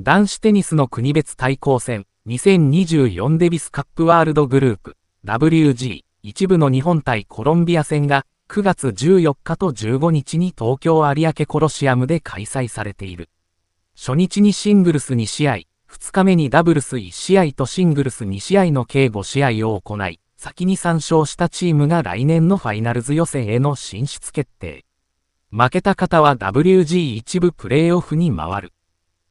男子テニスの国別対抗戦2024デビスカップワールドグループ WG 一部の日本対コロンビア戦が9月14日と15日に東京有明コロシアムで開催されている。初日にシングルス2試合、2日目にダブルス1試合とシングルス2試合の計5試合を行い、先に3勝したチームが来年のファイナルズ予選への進出決定。負けた方は WG1 部プレーオフに回る。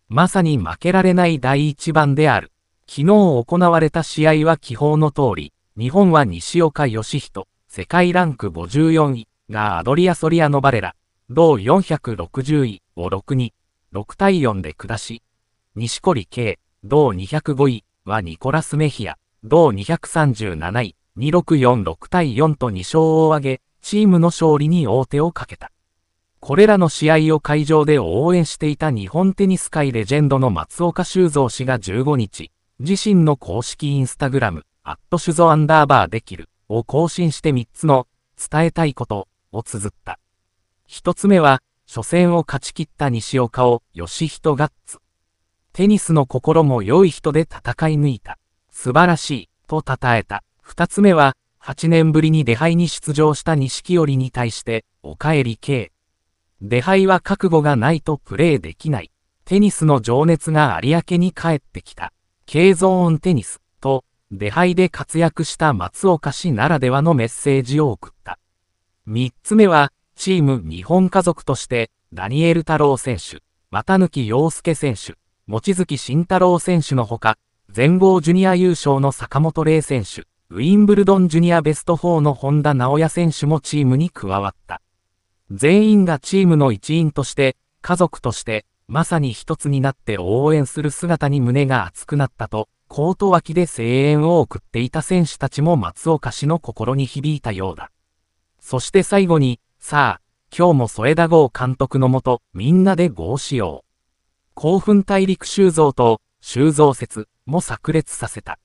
まさに負けられない第一番である。昨日行われた試合は気泡の通り、日本は西岡義人、世界ランク54位がアドリア・ソリアノバレラ、同460位を6に、6対4で下し、西堀圭、同205位はニコラス・メヒア、同237位、2646対4と2勝を挙げ、チームの勝利に大手をかけた。これらの試合を会場で応援していた日本テニス界レジェンドの松岡修造氏が15日、自身の公式インスタグラム、アットュ造アンダーバーできるを更新して3つの伝えたいことを綴った。1つ目は、初戦を勝ち切った西岡を吉人ガッツ。テニスの心も良い人で戦い抜いた。素晴らしい、と称えた。2つ目は、8年ぶりに出杯に出場した錦織に対して、おかえり K。出敗は覚悟がないとプレーできない。テニスの情熱が有明に帰ってきた。K ゾーンテニスと、出敗で活躍した松岡氏ならではのメッセージを送った。3つ目は、チーム日本家族として、ダニエル太郎選手、綿貫陽介選手、望月慎太郎選手のほか、全豪ジュニア優勝の坂本玲選手、ウィンブルドンジュニアベスト4の本田直也選手もチームに加わった。全員がチームの一員として、家族として、まさに一つになって応援する姿に胸が熱くなったと、コート脇で声援を送っていた選手たちも松岡氏の心に響いたようだ。そして最後に、さあ、今日も添田郷監督のもと、みんなで合しよう。興奮大陸修造と、修造説も炸裂させた。